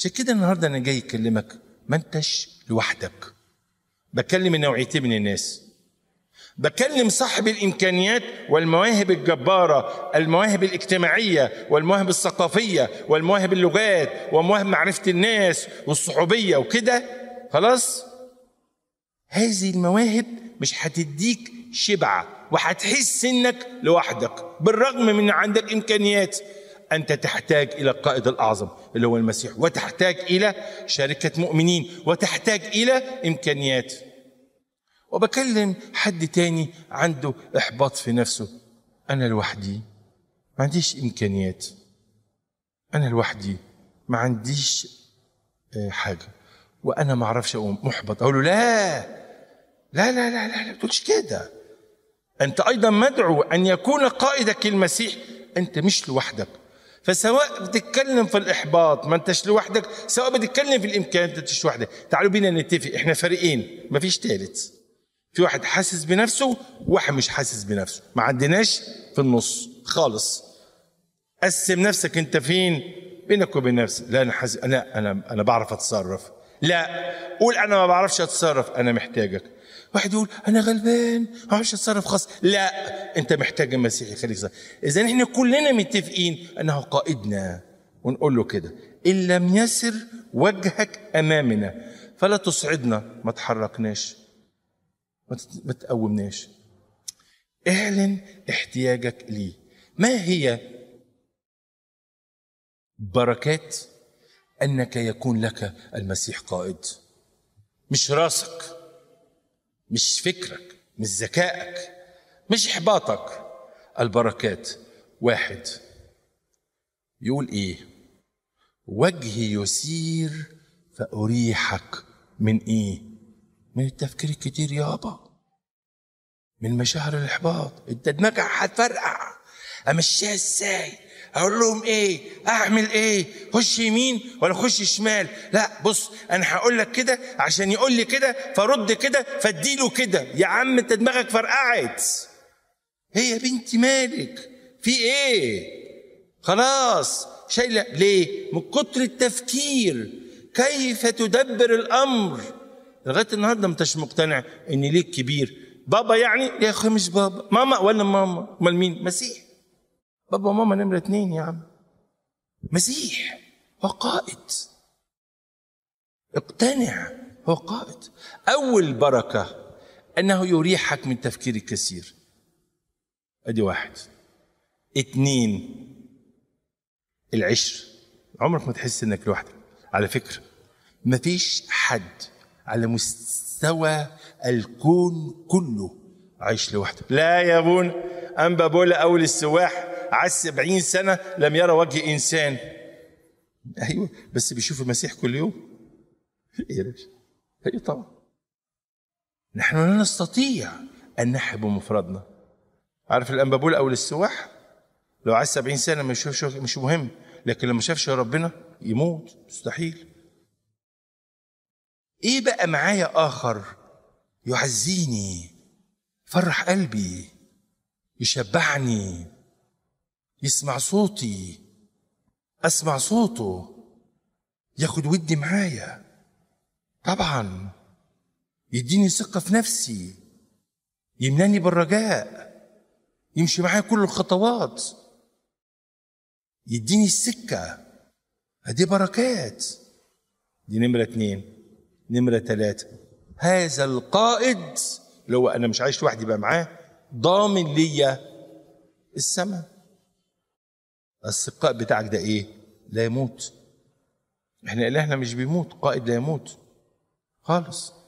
عشان كده النهارده انا جاي اكلمك ما انتش لوحدك بكلم نوعيتين من الناس بكلم صاحب الامكانيات والمواهب الجباره المواهب الاجتماعيه والمواهب الثقافيه والمواهب اللغات ومواهب معرفه الناس والصحوبيه وكده خلاص هذه المواهب مش هتديك شبع وهتحس انك لوحدك بالرغم من عندك امكانيات أنت تحتاج إلى القائد الأعظم اللي هو المسيح وتحتاج إلى شركة مؤمنين وتحتاج إلى إمكانيات وبكلم حد تاني عنده إحباط في نفسه أنا لوحدي ما عنديش إمكانيات أنا لوحدي ما عنديش آه، حاجة وأنا ما أعرفش أقوم محبط أقول له لا لا لا لا لا, ما تقولش كده أنت أيضا مدعو أن يكون قائدك المسيح أنت مش لوحدك فسواء بتتكلم في الاحباط ما انتش لوحدك سواء بتتكلم في الامكان ما انتش لوحدك تعالوا بينا نتفق احنا فريقين ما فيش ثالث في واحد حاسس بنفسه وواحد مش حاسس بنفسه ما عندناش في النص خالص قسم نفسك انت فين بينك وبين نفسك لا انا حاسس انا انا انا بعرف اتصرف لا قول انا ما بعرفش اتصرف انا محتاجك واحد يقول انا غلبان ما اعرفش اتصرف خاص لا انت محتاج المسيح يخليك اذا احنا كلنا متفقين انه قائدنا ونقول له كده ان لم يسر وجهك امامنا فلا تصعدنا ما تحركناش ما تقومناش اعلن احتياجك ليه ما هي بركات انك يكون لك المسيح قائد مش راسك مش فكرك مش ذكائك مش إحباطك البركات واحد يقول إيه وجهي يسير فأريحك من إيه من التفكير الكتير يابا من مشاعر الإحباط أنت دماغك هتفرقع أمشيها إزاي اقول لهم ايه اعمل ايه خش يمين ولا خش شمال لا بص انا هقول لك كده عشان يقول لي كده فرد كده فاديله كده يا عم انت دماغك فرقعت ايه يا بنتي مالك في ايه خلاص شايله ليه من كتر التفكير كيف تدبر الامر لغايه النهارده ما انتش مقتنع ان ليك كبير بابا يعني يا اخي مش بابا ماما ولا ماما امال مين مسيح بابا وماما نمرة اتنين يا عم مسيح هو قائد اقتنع هو قائد أول بركة أنه يريحك من تفكير الكثير أدي واحد اتنين العشر عمرك ما تحس انك لوحدك على فكرة مفيش حد على مستوى الكون كله عايش لوحده لا يا بون أنبا بولا أول السواح عاش سبعين سنة لم يرى وجه إنسان أيوة بس بيشوف المسيح كل يوم إيه يا باشا أيوة طبعا نحن لا نستطيع أن نحيا بمفردنا عارف الأنبابول أو السواح لو عاش سبعين سنة ما يشوفش مش مهم لكن لو ما شافش ربنا يموت مستحيل ايه بقى معايا اخر يعزيني يفرح قلبي يشبعني يسمع صوتي اسمع صوته ياخد ودي معايا طبعا يديني ثقه في نفسي يمناني بالرجاء يمشي معايا كل الخطوات يديني السكه هدي بركات دي نمره اتنين نمره تلاته هذا القائد اللي هو انا مش عايش لوحدي بقى معاه ضامن ليا السماء السقاء بتاعك ده ايه لا يموت احنا اللي احنا مش بيموت قائد لا يموت خالص